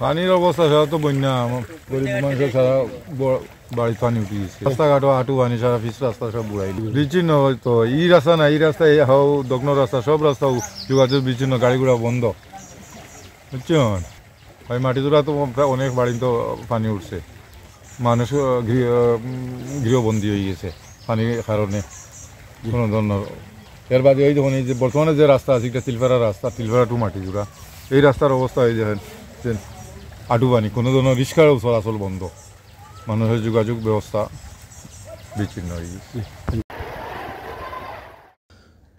পানির অবস্থা সারা তো বন্যা গরিব মানুষের সারা বাড়ি পানি উঠে গেছে রাস্তাঘাটও হাঁটু পানি সারা পিস রাস্তা সব বুড়াই বিচ্ছিন্ন তো ই রাস্তা না এই রাস্তা এই হাও দগ্ন রাস্তা সব রাস্তা যোগাযোগ বিচ্ছিন্ন গাড়ি ঘোড়া বন্ধ বুঝছেন ভাই মাটি তোরা তো অনেক বাড়ি তো পানি উঠছে মানুষ গৃহবন্দী হয়ে গেছে পানির কারণে কোনো ধরনের এর বাদে ওই যখন এই যে বর্তমানে যে রাস্তা আছে এটা তিলপাড়া রাস্তা তিলপাড়া টু মাটি জোড়া এই রাস্তার অবস্থা এই দেখেন আডুবানি কোনো ধরনের রিক্সার চলাচল বন্ধ মানুষের যোগাযোগ ব্যবস্থা বিচ্ছিন্ন হয়ে গেছে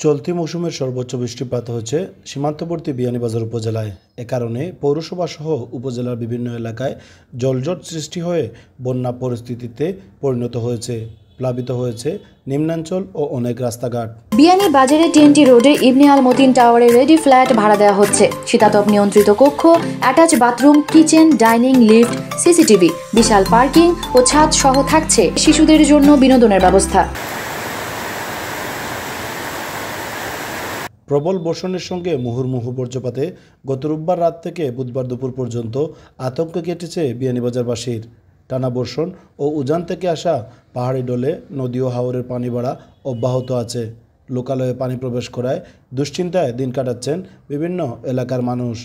চলতি মৌসুমের সর্বোচ্চ বৃষ্টিপাত হচ্ছে সীমান্তবর্তী বিয়ানীবাজার উপজেলায় এ কারণে পৌরসভা সহ উপজেলার বিভিন্ন এলাকায় জলজট সৃষ্টি হয়ে বন্যা পরিস্থিতিতে পরিণত হয়েছে প্লাবিত হয়েছে নিম্নাঞ্চল ও অনেক রাস্তাঘাট বিয়ানি বাজারে টিএনটি রোডে ইবনে আল মতিন টাওয়ারে রেডি ফ্ল্যাট ভাড়া দেওয়া হচ্ছে শীতাতপ নিয়ন্ত্রিত কক্ষ attach bathroom kitchen dining lift CCTV বিশাল পার্কিং ও ছাদ সহ থাকছে শিশুদের জন্য বিনোদনের ব্যবস্থা প্রবল বর্ষণের সঙ্গে মুহুর্মুহু বজ্রপাতে গত রোববার রাত থেকে বুধবার দুপুর পর্যন্ত আতঙ্ক কেটেছে বিয়ানীবাজারবাসীর টানা বর্ষণ ও উজান থেকে আসা পাহাড়ি ডোলে নদী ও হাওরের পানি বাড়া অব্যাহত আছে লোকালয়ে পানি প্রবেশ করায় দুশ্চিন্তায় দিন কাটাচ্ছেন বিভিন্ন এলাকার মানুষ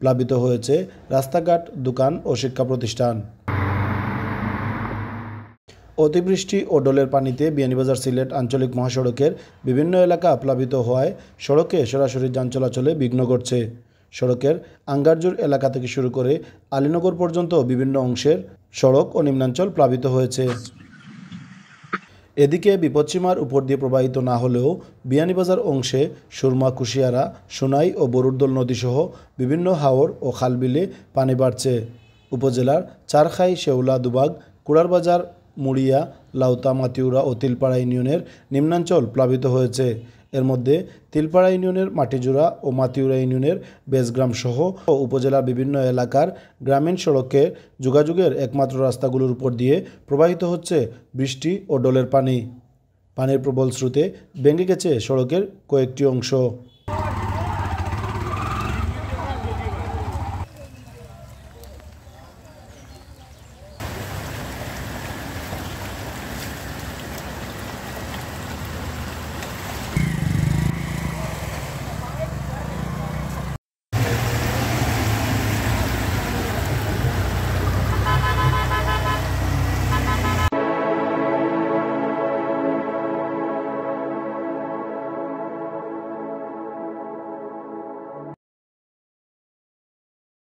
প্লাবিত হয়েছে রাস্তাঘাট দোকান ও শিক্ষা প্রতিষ্ঠান অতিবৃষ্টি ও ডোলের পানিতে বিয়ানীবাজার সিলেট আঞ্চলিক মহাসড়কের বিভিন্ন এলাকা প্লাবিত হওয়ায় সড়কে সরাসরি যান চলাচলে বিঘ্ন ঘটছে সড়কের আঙ্গারজুর এলাকা থেকে শুরু করে আলীনগর পর্যন্ত বিভিন্ন অংশের সড়ক ও নিম্নাঞ্চল প্লাবিত হয়েছে এদিকে বিপদসীমার উপর দিয়ে প্রবাহিত না হলেও বিয়ানীবাজার অংশে সুরমা কুশিয়ারা সোনাই ও বরুদ্দল নদীসহ বিভিন্ন হাওর ও খালবিলে পানি বাড়ছে উপজেলার চারখাই শেওলা দুবাগ কুড়ারবাজার মুড়িয়া লাউতা মাতিউরা ও তিলপাড়া ইউনিয়নের নিম্নাঞ্চল প্লাবিত হয়েছে এর মধ্যে তিলপাড়া ইউনিয়নের মাটিজুড়া ও মাতিউরা ইউনিয়নের বেজগ্রাম সহ উপজেলার বিভিন্ন এলাকার গ্রামীণ সড়কে যোগাযোগের একমাত্র রাস্তাগুলোর উপর দিয়ে প্রবাহিত হচ্ছে বৃষ্টি ও ডলের পানি পানির প্রবল স্রোতে ভেঙে গেছে সড়কের কয়েকটি অংশ